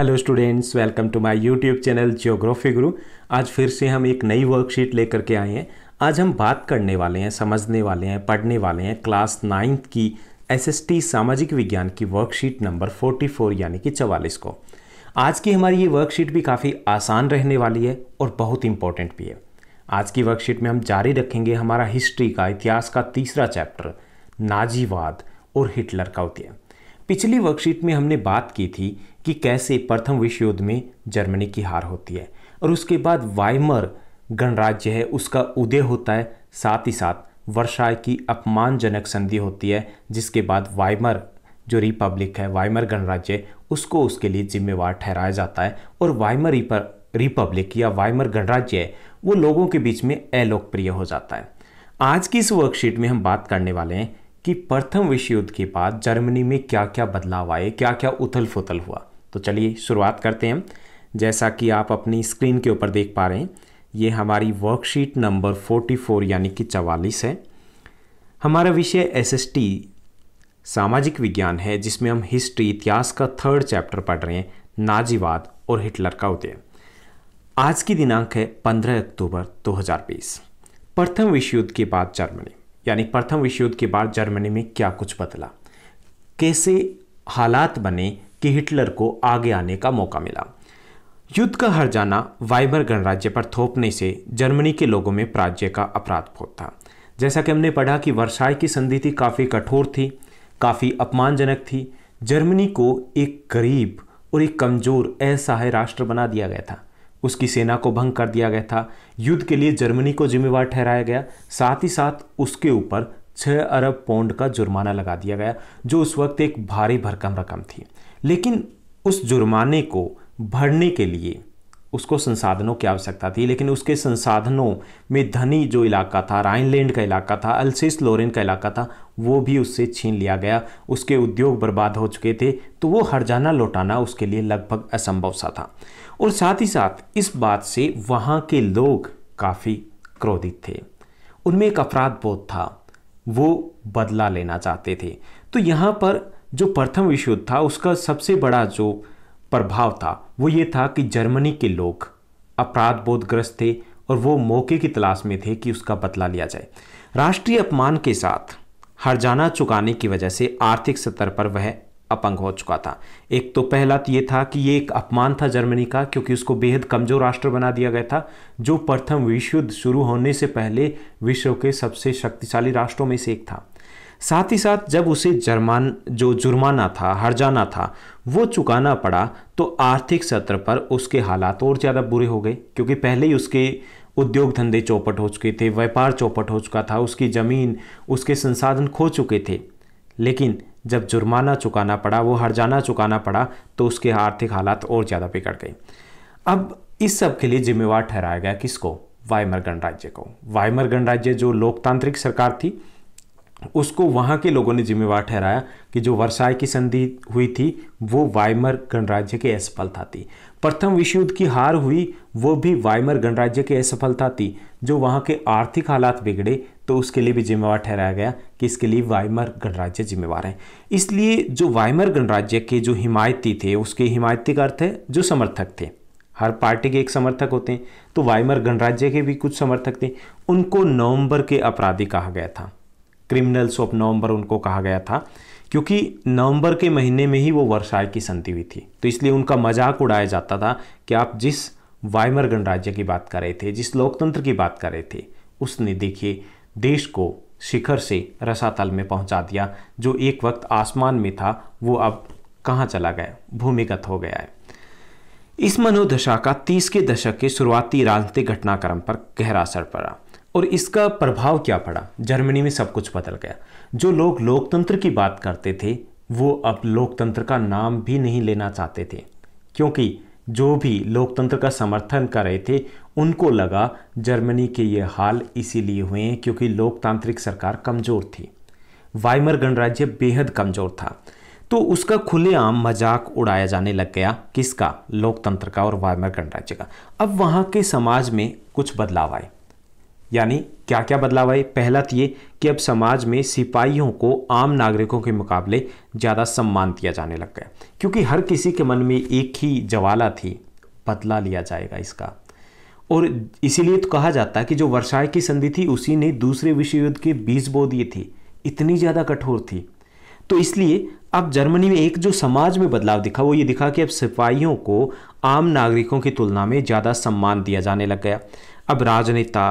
hello students welcome to my YouTube channel geography Guru आज फिर से हम एक नई वर्कशीट लेकर के आए हैं आज हम बात करने वाले हैं समझने वाले हैं पढ़ने वाले हैं क्लास नाइन्थ की एसएसटी सामाजिक विज्ञान की वर्कशीट नंबर 44 यानी कि चवालीस को आज की हमारी ये वर्कशीट भी काफ़ी आसान रहने वाली है और बहुत इंपॉर्टेंट भी है आज की वर्कशीट में हम जारी रखेंगे हमारा हिस्ट्री का इतिहास का तीसरा चैप्टर नाजीवाद और हिटलर का उदय पिछली वर्कशीट में हमने बात की थी कि कैसे प्रथम विश्व युद्ध में जर्मनी की हार होती है और उसके बाद वाइमर गणराज्य है उसका उदय होता है साथ ही साथ वर्षा की अपमानजनक संधि होती है जिसके बाद वाइमर जो रिपब्लिक है वाइमर गणराज्य उसको उसके लिए जिम्मेवार ठहराया जाता है और वाइमर रिपब्लिक या वाइमर गणराज्य है वो लोगों के बीच में अलोकप्रिय हो जाता है आज की इस वर्कशीट में हम बात करने वाले हैं कि प्रथम विश्व युद्ध के बाद जर्मनी में क्या क्या बदलाव आए क्या क्या उथल फुथल हुआ तो चलिए शुरुआत करते हैं जैसा कि आप अपनी स्क्रीन के ऊपर देख पा रहे हैं ये हमारी वर्कशीट नंबर 44 यानी कि चवालीस है हमारा विषय एसएसटी सामाजिक विज्ञान है जिसमें हम हिस्ट्री इतिहास का थर्ड चैप्टर पढ़ रहे हैं नाजीवाद और हिटलर का उदय आज की दिनांक है 15 अक्टूबर 2020 प्रथम विश्व युद्ध के बाद जर्मनी यानी प्रथम विश्व युद्ध के बाद जर्मनी में क्या कुछ बदला कैसे हालात बने कि हिटलर को आगे आने का मौका मिला युद्ध का हर जाना वाइबर गणराज्य पर थोपने से जर्मनी के लोगों में प्राज्य का अपराध बहुत था जैसा कि हमने पढ़ा कि वर्षाई की संधि थी काफ़ी कठोर थी काफ़ी अपमानजनक थी जर्मनी को एक गरीब और एक कमज़ोर असहाय राष्ट्र बना दिया गया था उसकी सेना को भंग कर दिया गया था युद्ध के लिए जर्मनी को जिम्मेवार ठहराया गया साथ ही साथ उसके ऊपर छः अरब पौंड का जुर्माना लगा दिया गया जो उस वक्त एक भारी भरकम रकम थी लेकिन उस जुर्माने को भरने के लिए उसको संसाधनों की आवश्यकता थी लेकिन उसके संसाधनों में धनी जो इलाका था राइनलैंड का इलाका था अल्सिस लोरेन का इलाका था वो भी उससे छीन लिया गया उसके उद्योग बर्बाद हो चुके थे तो वो हरजाना लौटाना उसके लिए लगभग असंभव सा था और साथ ही साथ इस बात से वहाँ के लोग काफ़ी क्रोधित थे उनमें एक अपराध बोध था वो बदला लेना चाहते थे तो यहाँ पर जो प्रथम विश्व युद्ध था उसका सबसे बड़ा जो प्रभाव था वो ये था कि जर्मनी के लोग अपराध बोधग्रस्त थे और वो मौके की तलाश में थे कि उसका बदला लिया जाए राष्ट्रीय अपमान के साथ हरजाना चुकाने की वजह से आर्थिक स्तर पर वह अपंग हो चुका था एक तो पहला तो ये था कि ये एक अपमान था जर्मनी का क्योंकि उसको बेहद कमज़ोर राष्ट्र बना दिया गया था जो प्रथम विश्व युद्ध शुरू होने से पहले विश्व के सबसे शक्तिशाली राष्ट्रों में से एक था साथ ही साथ जब उसे जर्मान जो जुर्माना था हर्जाना था वो चुकाना पड़ा तो आर्थिक सत्र पर उसके हालात और ज़्यादा बुरे हो गए क्योंकि पहले ही उसके उद्योग धंधे चौपट हो चुके थे व्यापार चौपट हो चुका था उसकी ज़मीन उसके संसाधन खो चुके थे लेकिन जब जुर्माना चुकाना पड़ा वो हर्जाना चुकाना पड़ा तो उसके आर्थिक हालात और ज़्यादा बिगड़ गए अब इस सब के लिए जिम्मेवार ठहराया गया किसको वायमर गणराज्य को वायमर गणराज्य जो लोकतांत्रिक सरकार थी उसको वहाँ के लोगों ने जिम्मेवार ठहराया कि जो वर्षाए की संधि हुई थी वो वाइमर गणराज्य के असफलता थी प्रथम विश्व युद्ध की हार हुई वो भी वाइमर गणराज्य के असफलता थी जो वहाँ के आर्थिक हालात बिगड़े तो उसके लिए भी जिम्मेवार ठहराया गया कि इसके लिए वाइमर गणराज्य जिम्मेवार हैं इसलिए जो वाइमर गणराज्य के जो हिमायती थे उसके हिमायती का अर्थ है जो समर्थक थे हर पार्टी के एक समर्थक होते हैं तो वाइमर गणराज्य के भी कुछ समर्थक थे उनको नवंबर के अपराधी कहा गया था क्रिमिनल्स ऑफ नवंबर उनको कहा गया था क्योंकि नवंबर के महीने में ही वो वर्षाए की संधि हुई थी तो इसलिए उनका मजाक उड़ाया जाता था कि आप जिस वाइमर गणराज्य की बात कर रहे थे जिस लोकतंत्र की बात कर रहे थे उसने देखिए देश को शिखर से रसातल में पहुंचा दिया जो एक वक्त आसमान में था वो अब कहाँ चला गया भूमिगत हो गया है इस मनोदशा का तीस के दशक के शुरुआती राजनीतिक घटनाक्रम पर गहरा असर पड़ा और इसका प्रभाव क्या पड़ा जर्मनी में सब कुछ बदल गया जो लोग लोकतंत्र की बात करते थे वो अब लोकतंत्र का नाम भी नहीं लेना चाहते थे क्योंकि जो भी लोकतंत्र का समर्थन कर रहे थे उनको लगा जर्मनी के ये हाल इसीलिए हुए हैं क्योंकि लोकतांत्रिक सरकार कमज़ोर थी वाइमर गणराज्य बेहद कमज़ोर था तो उसका खुलेआम मजाक उड़ाया जाने लग गया किसका लोकतंत्र का और वाइमर गणराज्य का अब वहाँ के समाज में कुछ बदलाव आए यानी क्या क्या बदलाव आए पहला तो ये कि अब समाज में सिपाहियों को आम नागरिकों के मुकाबले ज़्यादा सम्मान दिया जाने लग गया क्योंकि हर किसी के मन में एक ही जवाला थी बदला लिया जाएगा इसका और इसीलिए तो कहा जाता है कि जो वर्षाए की संधि थी उसी ने दूसरे विश्व युद्ध के बीज बो दिए थे इतनी ज़्यादा कठोर थी तो इसलिए अब जर्मनी में एक जो समाज में बदलाव दिखा वो ये दिखा कि अब सिपाहियों को आम नागरिकों की तुलना में ज़्यादा सम्मान दिया जाने लग गया अब राजनेता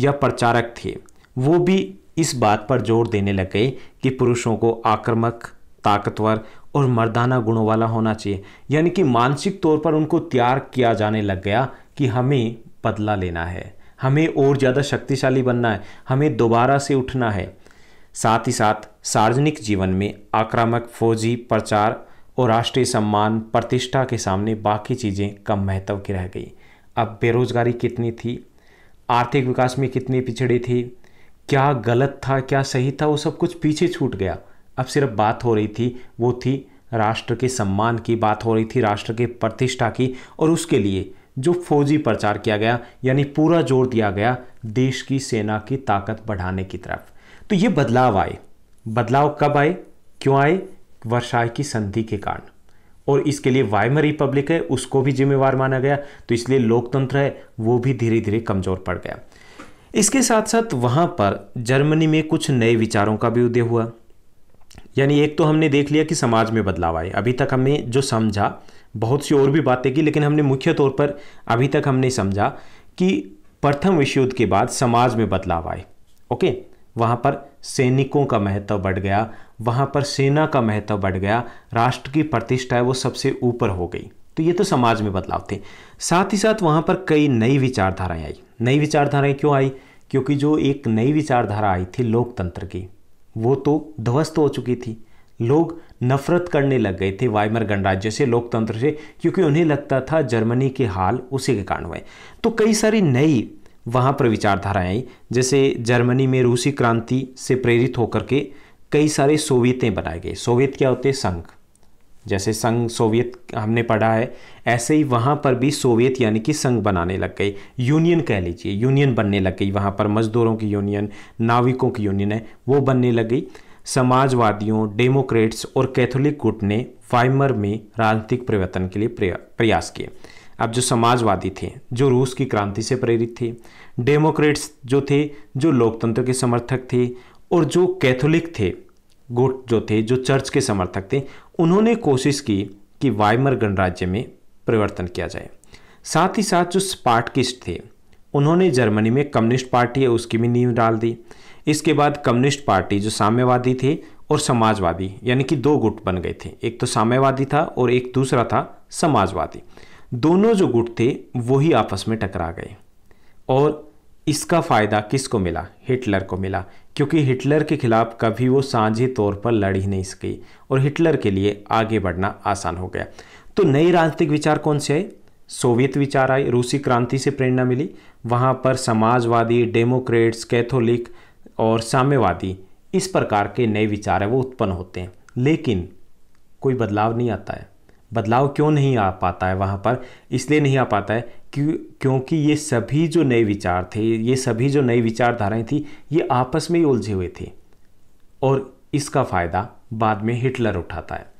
या प्रचारक थे वो भी इस बात पर जोर देने लगे कि पुरुषों को आक्रामक ताकतवर और मर्दाना गुणों वाला होना चाहिए यानी कि मानसिक तौर पर उनको तैयार किया जाने लग गया कि हमें बदला लेना है हमें और ज़्यादा शक्तिशाली बनना है हमें दोबारा से उठना है साथ ही साथ सार्वजनिक जीवन में आक्रामक फौजी प्रचार और राष्ट्रीय सम्मान प्रतिष्ठा के सामने बाकी चीज़ें कम महत्व की रह गई अब बेरोज़गारी कितनी थी आर्थिक विकास में कितनी पिछड़ी थी क्या गलत था क्या सही था वो सब कुछ पीछे छूट गया अब सिर्फ बात हो रही थी वो थी राष्ट्र के सम्मान की बात हो रही थी राष्ट्र के प्रतिष्ठा की और उसके लिए जो फौजी प्रचार किया गया यानी पूरा जोर दिया गया देश की सेना की ताकत बढ़ाने की तरफ तो ये बदलाव आए बदलाव कब आए क्यों आए वर्षाए की संधि के कारण और इसके लिए वाइमर रिपब्लिक है उसको भी जिम्मेवार माना गया तो इसलिए लोकतंत्र है वो भी धीरे धीरे कमज़ोर पड़ गया इसके साथ साथ वहाँ पर जर्मनी में कुछ नए विचारों का भी उदय हुआ यानी एक तो हमने देख लिया कि समाज में बदलाव आए अभी तक हमने जो समझा बहुत सी और भी बातें की लेकिन हमने मुख्य तौर पर अभी तक हमने समझा कि प्रथम विश्व युद्ध के बाद समाज में बदलाव आए ओके वहाँ पर सैनिकों का महत्व बढ़ गया वहाँ पर सेना का महत्व बढ़ गया राष्ट्र की प्रतिष्ठा है वो सबसे ऊपर हो गई तो ये तो समाज में बदलाव थे साथ ही साथ वहाँ पर कई नई विचारधाराएं आई नई विचारधाराएं क्यों आई क्योंकि जो एक नई विचारधारा आई थी लोकतंत्र की वो तो ध्वस्त हो चुकी थी लोग नफरत करने लग गए थे वाइमर गणराज्य से लोकतंत्र से क्योंकि उन्हें लगता था जर्मनी के हाल उसी के कारण हुए तो कई सारी नई वहाँ पर विचारधाराएं आई जैसे जर्मनी में रूसी क्रांति से प्रेरित होकर के कई सारे सोवियतें बनाए गए सोवियत क्या होते हैं संघ जैसे संघ सोवियत हमने पढ़ा है ऐसे ही वहाँ पर भी सोवियत यानी कि संघ बनाने लग गई यूनियन कह लीजिए यूनियन बनने लग गई वहाँ पर मजदूरों की यूनियन नाविकों की यूनियन है वो बनने लग गई समाजवादियों डेमोक्रेट्स और कैथोलिक गुट ने वाइमर में राजनीतिक परिवर्तन के लिए प्रयास किए अब जो समाजवादी थे जो रूस की क्रांति से प्रेरित थे डेमोक्रेट्स जो थे जो लोकतंत्र के समर्थक थे और जो कैथोलिक थे गुट जो थे जो चर्च के समर्थक थे उन्होंने कोशिश की कि वाइमर गणराज्य में परिवर्तन किया जाए साथ ही साथ जो स्पार्टकिस्ट थे उन्होंने जर्मनी में कम्युनिस्ट पार्टी है उसकी भी नींव डाल दी इसके बाद कम्युनिस्ट पार्टी जो साम्यवादी थे और समाजवादी यानी कि दो गुट बन गए थे एक तो साम्यवादी था और एक दूसरा था समाजवादी दोनों जो गुट थे वही आपस में टकरा गए और इसका फ़ायदा किसको मिला हिटलर को मिला क्योंकि हिटलर के खिलाफ कभी वो साझे तौर पर लड़ ही नहीं सकी और हिटलर के लिए आगे बढ़ना आसान हो गया तो नए राजनीतिक विचार कौन से आए सोवियत विचार आए रूसी क्रांति से प्रेरणा मिली वहाँ पर समाजवादी डेमोक्रेट्स कैथोलिक और साम्यवादी इस प्रकार के नए विचार है वो उत्पन्न होते हैं लेकिन कोई बदलाव नहीं आता है बदलाव क्यों नहीं आ पाता है वहाँ पर इसलिए नहीं आ पाता है क्योंकि ये सभी जो नए विचार थे ये सभी जो नई विचारधाराएं थी ये आपस में ही उलझे हुए थे और इसका फ़ायदा बाद में हिटलर उठाता है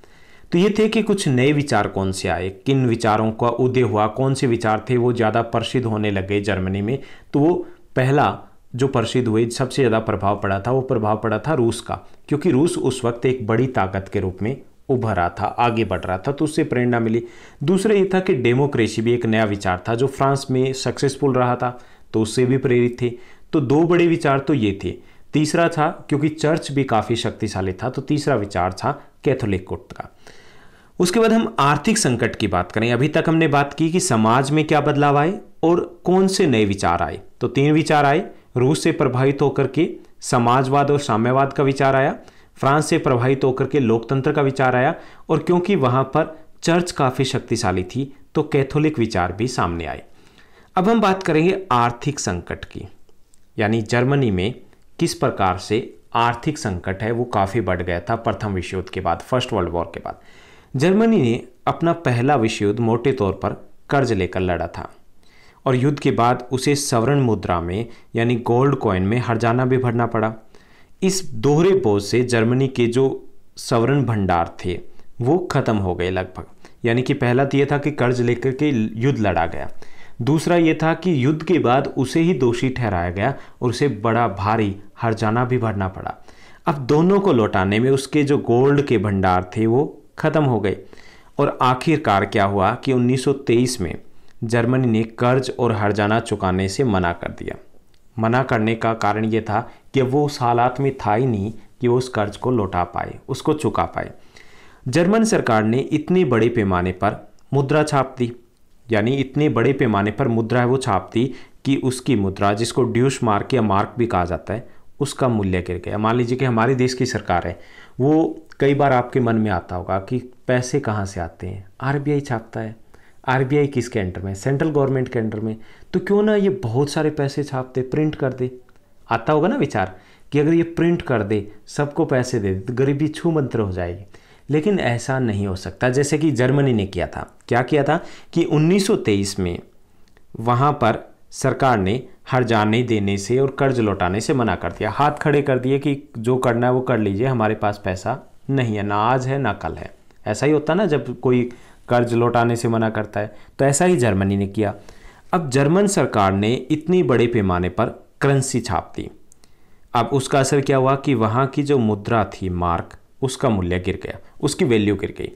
तो ये थे कि कुछ नए विचार कौन से आए किन विचारों का उदय हुआ कौन से विचार थे वो ज़्यादा प्रसिद्ध होने लगे जर्मनी में तो वो पहला जो प्रसिद्ध हुए सबसे ज़्यादा प्रभाव पड़ा था वो प्रभाव पड़ा था रूस का क्योंकि रूस उस वक्त एक बड़ी ताकत के रूप में उभर रहा था आगे बढ़ रहा था तो उससे प्रेरणा मिली दूसरा ये था कि डेमोक्रेसी भी एक नया विचार था जो फ्रांस में सक्सेसफुल रहा था तो उससे भी प्रेरित थे तो दो बड़े विचार तो ये थे तीसरा था क्योंकि चर्च भी काफ़ी शक्तिशाली था तो तीसरा विचार था कैथोलिक कोट का उसके बाद हम आर्थिक संकट की बात करें अभी तक हमने बात की कि समाज में क्या बदलाव आए और कौन से नए विचार आए तो तीन विचार आए रूस से प्रभावित होकर के समाजवाद और साम्यवाद का विचार आया फ्रांस से प्रभावित होकर के लोकतंत्र का विचार आया और क्योंकि वहाँ पर चर्च काफ़ी शक्तिशाली थी तो कैथोलिक विचार भी सामने आए अब हम बात करेंगे आर्थिक संकट की यानी जर्मनी में किस प्रकार से आर्थिक संकट है वो काफ़ी बढ़ गया था प्रथम विश्व युद्ध के बाद फर्स्ट वर्ल्ड वॉर के बाद जर्मनी ने अपना पहला विश्व युद्ध मोटे तौर पर कर्ज लेकर लड़ा था और युद्ध के बाद उसे सवर्ण मुद्रा में यानी गोल्ड कॉइन में हरजाना भी भरना पड़ा इस दोहरे बोझ से जर्मनी के जो सवर्ण भंडार थे वो ख़त्म हो गए लगभग यानी कि पहला तो यह था कि कर्ज लेकर के युद्ध लड़ा गया दूसरा ये था कि युद्ध के बाद उसे ही दोषी ठहराया गया और उसे बड़ा भारी हरजाना भी भरना पड़ा अब दोनों को लौटाने में उसके जो गोल्ड के भंडार थे वो ख़त्म हो गए और आखिरकार क्या हुआ कि 1923 में जर्मनी ने कर्ज और हरजाना चुकाने से मना कर दिया मना करने का कारण ये था कि वो उस हालात में था ही नहीं कि वो उस कर्ज को लौटा पाए उसको चुका पाए जर्मन सरकार ने इतने बड़े पैमाने पर मुद्रा छाप दी यानी इतने बड़े पैमाने पर मुद्रा है वो छाप दी कि उसकी मुद्रा जिसको ड्यूश मार्क या मार्क भी कहा जाता है उसका मूल्य गिर गया मान लीजिए कि हमारे देश की सरकार है वो कई बार आपके मन में आता होगा कि पैसे कहाँ से आते हैं आर छापता है आर किसके अंडर में सेंट्रल गवर्नमेंट के अंडर में तो क्यों ना ये बहुत सारे पैसे छाप दे प्रिंट कर दे आता होगा ना विचार कि अगर ये प्रिंट कर दे सबको पैसे दे दे तो गरीबी छू मंत्र हो जाएगी लेकिन ऐसा नहीं हो सकता जैसे कि जर्मनी ने किया था क्या किया था कि 1923 में वहाँ पर सरकार ने हर जाने देने से और कर्ज लौटाने से मना कर दिया हाथ खड़े कर दिए कि जो करना है वो कर लीजिए हमारे पास पैसा नहीं है ना आज है ना कल है ऐसा ही होता ना जब कोई कर्ज लौटाने से मना करता है तो ऐसा ही जर्मनी ने किया अब जर्मन सरकार ने इतनी बड़े पैमाने पर करेंसी छाप दी अब उसका असर क्या हुआ कि वहाँ की जो मुद्रा थी मार्क उसका मूल्य गिर गया उसकी वैल्यू गिर गई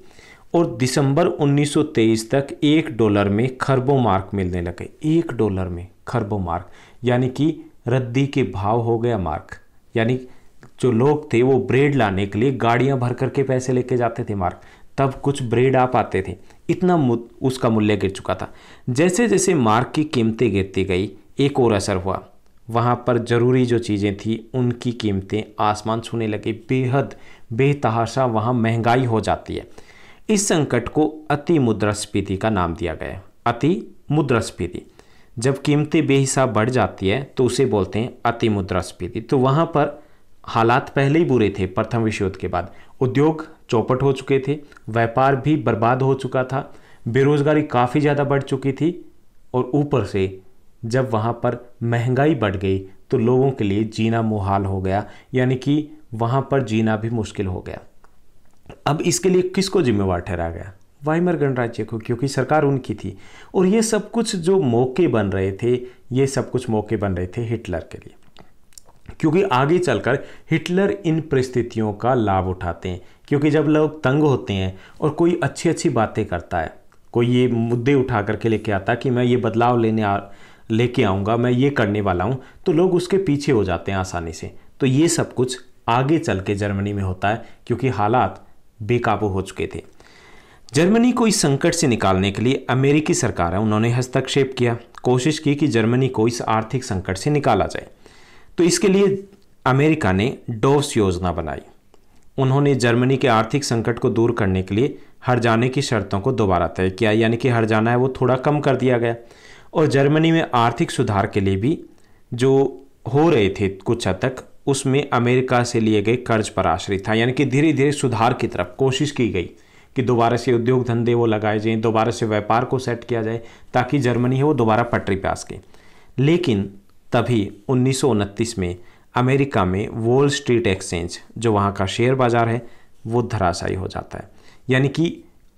और दिसंबर 1923 तक एक डॉलर में खरबों मार्क मिलने लगे एक डॉलर में खरबों मार्क यानी कि रद्दी के भाव हो गया मार्क यानी जो लोग थे वो ब्रेड लाने के लिए गाड़ियाँ भर करके पैसे लेके जाते थे मार्क तब कुछ ब्रेड आ पाते थे इतना उसका मूल्य गिर चुका था जैसे जैसे मार्क की कीमतें गिरती गई एक और असर हुआ वहाँ पर ज़रूरी जो चीज़ें थी उनकी कीमतें आसमान छूने लगी बेहद बेतहाशा वहाँ महंगाई हो जाती है इस संकट को अति मुद्रास्फीति का नाम दिया गया है अति मुद्रास्फीति जब कीमतें बेहिसाब बढ़ जाती है तो उसे बोलते हैं अति मुद्रास्फीति तो वहाँ पर हालात पहले ही बुरे थे प्रथम विश्व युद्ध के बाद उद्योग चौपट हो चुके थे व्यापार भी बर्बाद हो चुका था बेरोज़गारी काफ़ी ज़्यादा बढ़ चुकी थी और ऊपर से जब वहाँ पर महंगाई बढ़ गई तो लोगों के लिए जीना मुहाल हो गया यानी कि वहाँ पर जीना भी मुश्किल हो गया अब इसके लिए किसको जिम्मेवार ठहरा गया वाइमर गणराज्य को क्योंकि सरकार उनकी थी और ये सब कुछ जो मौके बन रहे थे ये सब कुछ मौके बन रहे थे हिटलर के लिए क्योंकि आगे चलकर हिटलर इन परिस्थितियों का लाभ उठाते हैं क्योंकि जब लोग तंग होते हैं और कोई अच्छी अच्छी बातें करता है कोई ये मुद्दे उठा करके लेके आता कि मैं ये बदलाव लेने आ लेके आऊँगा मैं ये करने वाला हूँ तो लोग उसके पीछे हो जाते हैं आसानी से तो ये सब कुछ आगे चल के जर्मनी में होता है क्योंकि हालात बेकाबू हो चुके थे जर्मनी को इस संकट से निकालने के लिए अमेरिकी सरकार है उन्होंने हस्तक्षेप किया कोशिश की कि जर्मनी को इस आर्थिक संकट से निकाला जाए तो इसके लिए अमेरिका ने डोस योजना बनाई उन्होंने जर्मनी के आर्थिक संकट को दूर करने के लिए हर जाने की शर्तों को दोबारा तय किया यानी कि हर जाना है वो थोड़ा कम कर दिया गया और जर्मनी में आर्थिक सुधार के लिए भी जो हो रहे थे कुछ हद तक उसमें अमेरिका से लिए गए कर्ज पर आश्रित था यानी कि धीरे धीरे सुधार की तरफ कोशिश की गई कि दोबारा से उद्योग धंधे वो लगाए जाएं दोबारा से व्यापार को सेट किया जाए ताकि जर्मनी है वो दोबारा पटरी पर आ सके लेकिन तभी उन्नीस में अमेरिका में वॉल स्ट्रीट एक्सचेंज जो वहाँ का शेयर बाज़ार है वो धराशायी हो जाता है यानी कि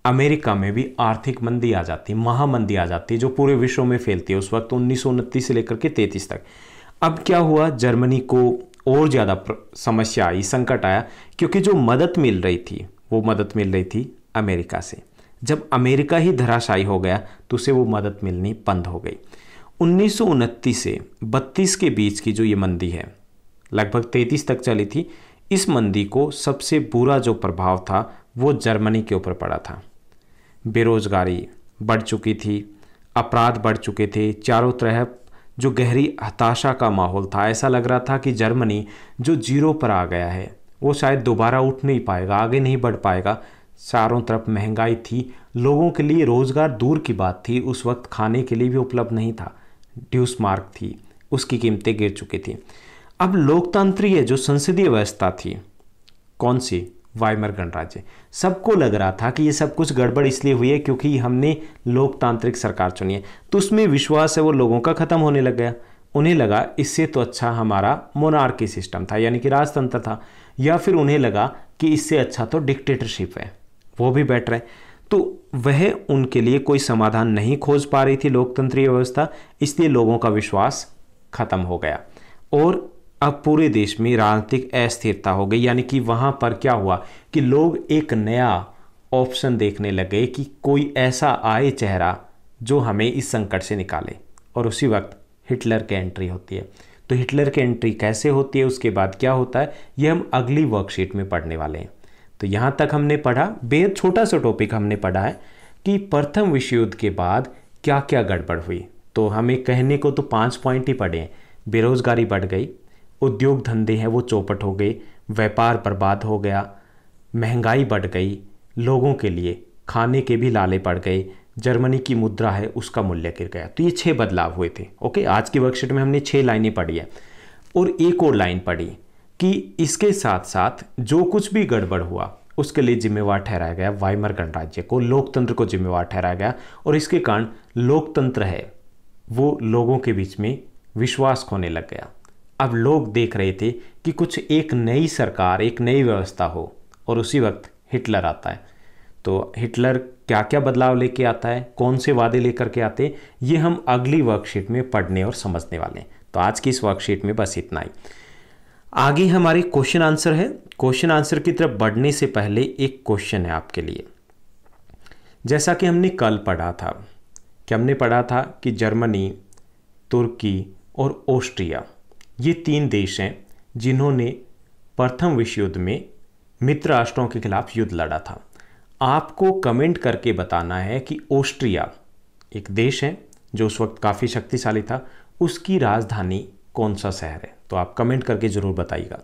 अमेरिका में भी आर्थिक मंदी आ जाती है महामंदी आ जाती है जो पूरे विश्व में फैलती है उस वक्त उन्नीस से लेकर के तैतीस तक अब क्या हुआ जर्मनी को और ज़्यादा समस्या आई संकट आया क्योंकि जो मदद मिल रही थी वो मदद मिल रही थी अमेरिका से जब अमेरिका ही धराशायी हो गया तो उसे वो मदद मिलनी बंद हो गई उन्नीस से 32 के बीच की जो ये मंदी है लगभग 33 तक चली थी इस मंदी को सबसे बुरा जो प्रभाव था वो जर्मनी के ऊपर पड़ा था बेरोजगारी बढ़ चुकी थी अपराध बढ़ चुके थे चारों तरफ जो गहरी हताशा का माहौल था ऐसा लग रहा था कि जर्मनी जो जीरो पर आ गया है वो शायद दोबारा उठ नहीं पाएगा आगे नहीं बढ़ पाएगा चारों तरफ महंगाई थी लोगों के लिए रोज़गार दूर की बात थी उस वक्त खाने के लिए भी उपलब्ध नहीं था ड्यूस मार्क थी उसकी कीमतें गिर चुकी थी अब लोकतंत्रीय जो संसदीय व्यवस्था थी कौन सी वाइमर गणराज्य सबको लग रहा था कि ये सब कुछ गड़बड़ इसलिए हुई है क्योंकि हमने लोकतांत्रिक सरकार चुनी है तो उसमें विश्वास है वो लोगों का ख़त्म होने लग गया उन्हें लगा इससे तो अच्छा हमारा मोनार्की सिस्टम था यानी कि राजतंत्र था या फिर उन्हें लगा कि इससे अच्छा तो डिक्टेटरशिप है वो भी बेटर है तो वह उनके लिए कोई समाधान नहीं खोज पा रही थी लोकतंत्रीय व्यवस्था इसलिए लोगों का विश्वास खत्म हो गया और अब पूरे देश में राजनीतिक अस्थिरता हो गई यानी कि वहाँ पर क्या हुआ कि लोग एक नया ऑप्शन देखने लगे कि कोई ऐसा आए चेहरा जो हमें इस संकट से निकाले और उसी वक्त हिटलर की एंट्री होती है तो हिटलर की एंट्री कैसे होती है उसके बाद क्या होता है ये हम अगली वर्कशीट में पढ़ने वाले हैं तो यहाँ तक हमने पढ़ा बेहद छोटा सा टॉपिक हमने पढ़ा है कि प्रथम विश्व युद्ध के बाद क्या क्या गड़बड़ हुई तो हमें कहने को तो पाँच पॉइंट ही पढ़े हैं बेरोज़गारी बढ़ गई उद्योग धंधे हैं वो चौपट हो गए व्यापार बर्बाद हो गया महंगाई बढ़ गई लोगों के लिए खाने के भी लाले पड़ गए जर्मनी की मुद्रा है उसका मूल्य गिर गया तो ये छः बदलाव हुए थे ओके आज की वर्कशीट में हमने छः लाइनें पढ़ी है और एक और लाइन पढ़ी कि इसके साथ साथ जो कुछ भी गड़बड़ हुआ उसके लिए जिम्मेवार ठहराया गया वाइमर गणराज्य को लोकतंत्र को जिम्मेवार ठहराया गया और इसके कारण लोकतंत्र है वो लोगों के बीच में विश्वास खोने लग गया अब लोग देख रहे थे कि कुछ एक नई सरकार एक नई व्यवस्था हो और उसी वक्त हिटलर आता है तो हिटलर क्या क्या बदलाव लेके आता है कौन से वादे लेकर के आते हैं ये हम अगली वर्कशीट में पढ़ने और समझने वाले हैं तो आज की इस वर्कशीट में बस इतना ही आगे हमारे क्वेश्चन आंसर है क्वेश्चन आंसर की तरफ बढ़ने से पहले एक क्वेश्चन है आपके लिए जैसा कि हमने कल पढ़ा था कि हमने पढ़ा था कि जर्मनी तुर्की और ऑस्ट्रिया ये तीन देश हैं जिन्होंने प्रथम विश्व युद्ध में मित्र राष्ट्रों के खिलाफ युद्ध लड़ा था आपको कमेंट करके बताना है कि ऑस्ट्रिया एक देश है जो उस वक्त काफ़ी शक्तिशाली था उसकी राजधानी कौन सा शहर है तो आप कमेंट करके ज़रूर बताइएगा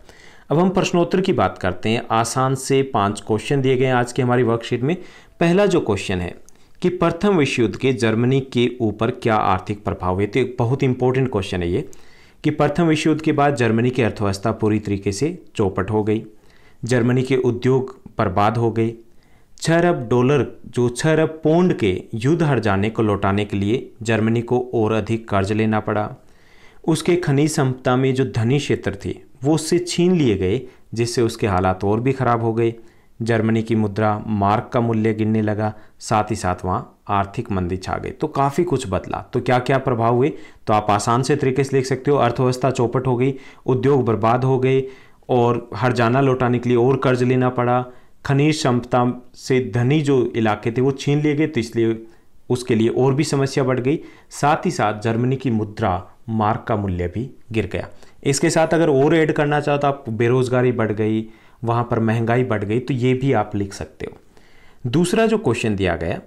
अब हम प्रश्नोत्तर की बात करते हैं आसान से पांच क्वेश्चन दिए गए आज की हमारी वर्कशीट में पहला जो क्वेश्चन है कि प्रथम विश्व युद्ध के जर्मनी के ऊपर क्या आर्थिक प्रभाव हुए तो एक बहुत इंपॉर्टेंट क्वेश्चन है ये कि प्रथम विश्व युद्ध के बाद जर्मनी की अर्थव्यवस्था पूरी तरीके से चौपट हो गई जर्मनी के उद्योग बर्बाद हो गए छः अरब डॉलर जो छः अरब पौंड के युद्ध हर जाने को लौटाने के लिए जर्मनी को और अधिक कर्ज लेना पड़ा उसके खनिज संपदा में जो धनी क्षेत्र थे वो उससे छीन लिए गए जिससे उसके हालात और भी ख़राब हो गए जर्मनी की मुद्रा मार्क का मूल्य गिरने लगा साथ ही साथ वहाँ आर्थिक मंदी छा गई तो काफ़ी कुछ बदला तो क्या क्या प्रभाव हुए तो आप आसान से तरीके से लिख सकते हो अर्थव्यवस्था चौपट हो गई उद्योग बर्बाद हो गए और हर जाना लौटाने के लिए और कर्ज लेना पड़ा खनिज क्षमता से धनी जो इलाके थे वो छीन लिए गए तो इसलिए उसके लिए और भी समस्या बढ़ गई साथ ही साथ जर्मनी की मुद्रा मार्क का मूल्य भी गिर गया इसके साथ अगर और ऐड करना चाहो तो आप बेरोज़गारी बढ़ गई वहाँ पर महंगाई बढ़ गई तो ये भी आप लिख सकते हो दूसरा जो क्वेश्चन दिया गया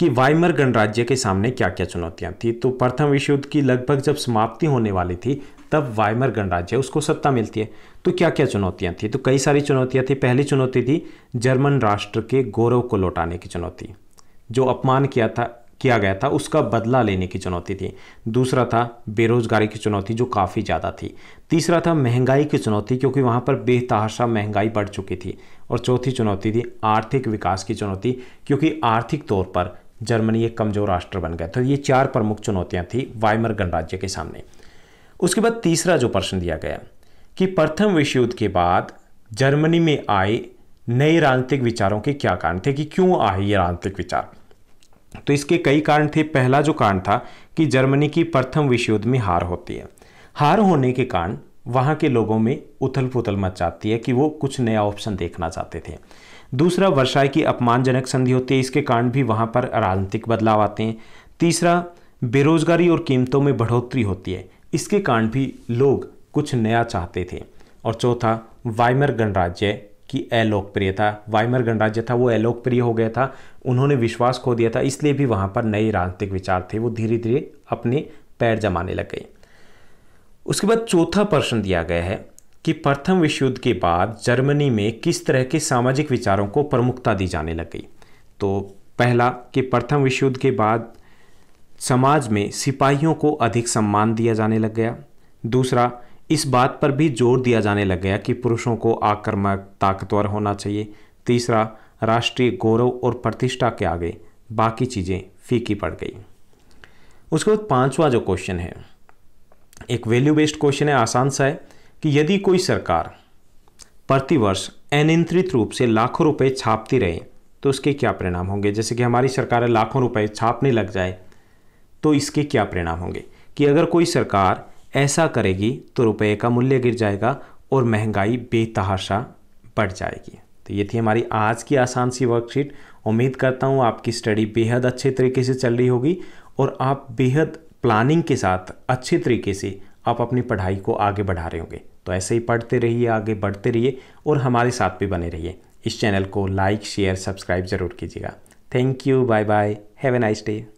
कि वाइमर गणराज्य के सामने क्या क्या चुनौतियाँ थी तो प्रथम विश्व युद्ध की लगभग जब समाप्ति होने वाली थी तब वाइमर गणराज्य उसको सत्ता मिलती है तो क्या क्या चुनौतियाँ थी तो कई सारी चुनौतियाँ थी पहली चुनौती थी जर्मन राष्ट्र के गौरव को लौटाने की चुनौती जो अपमान किया था किया गया था उसका बदला लेने की चुनौती थी दूसरा था बेरोजगारी की चुनौती जो काफ़ी ज़्यादा थी तीसरा था महंगाई की चुनौती क्योंकि वहाँ पर बेतहाशा महंगाई बढ़ चुकी थी और चौथी चुनौती थी आर्थिक विकास की चुनौती क्योंकि आर्थिक तौर पर जर्मनी एक कमज़ोर राष्ट्र बन गया तो ये चार प्रमुख चुनौतियाँ थी वाइमर गणराज्य के सामने उसके बाद तीसरा जो प्रश्न दिया गया कि प्रथम विश्व युद्ध के बाद जर्मनी में आए नए राजनीतिक विचारों के क्या कारण थे कि क्यों आए ये राजनीतिक विचार तो इसके कई कारण थे पहला जो कारण था कि जर्मनी की प्रथम विश्व युद्ध में हार होती है हार होने के कारण वहाँ के लोगों में उथल पुथल मच जाती है कि वो कुछ नया ऑप्शन देखना चाहते थे दूसरा वर्षाई की अपमानजनक संधि होती है इसके कारण भी वहाँ पर राजनीतिक बदलाव आते हैं तीसरा बेरोजगारी और कीमतों में बढ़ोतरी होती है इसके कारण भी लोग कुछ नया चाहते थे और चौथा वाइमर गणराज्य कि अलोकप्रिय था वाइमर गणराज्य था वो अलोकप्रिय हो गया था उन्होंने विश्वास खो दिया था इसलिए भी वहाँ पर नए राजनीतिक विचार थे वो धीरे धीरे अपने पैर जमाने लग गए उसके बाद चौथा प्रश्न दिया गया है कि प्रथम विश्व युद्ध के बाद जर्मनी में किस तरह के सामाजिक विचारों को प्रमुखता दी जाने लग गई तो पहला कि प्रथम विश्व युद्ध के बाद समाज में सिपाहियों को अधिक सम्मान दिया जाने लग गया दूसरा इस बात पर भी जोर दिया जाने लग गया कि पुरुषों को आक्रामक ताकतवर होना चाहिए तीसरा राष्ट्रीय गौरव और प्रतिष्ठा के आगे बाकी चीज़ें फीकी पड़ गई उसके बाद पांचवा जो क्वेश्चन है एक वैल्यू बेस्ड क्वेश्चन है आसान सा है कि यदि कोई सरकार प्रतिवर्ष अनियंत्रित रूप से लाखों रुपए छापती रहे तो उसके क्या परिणाम होंगे जैसे कि हमारी सरकार लाखों रुपए छापने लग जाए तो इसके क्या परिणाम होंगे कि अगर कोई सरकार ऐसा करेगी तो रुपये का मूल्य गिर जाएगा और महंगाई बेतहाशा बढ़ जाएगी तो ये थी हमारी आज की आसान सी वर्कशीट उम्मीद करता हूँ आपकी स्टडी बेहद अच्छे तरीके से चल रही होगी और आप बेहद प्लानिंग के साथ अच्छे तरीके से आप अपनी पढ़ाई को आगे बढ़ा रहे होंगे तो ऐसे ही पढ़ते रहिए आगे बढ़ते रहिए और हमारे साथ भी बने रहिए इस चैनल को लाइक शेयर सब्सक्राइब जरूर कीजिएगा thank you bye bye have a nice day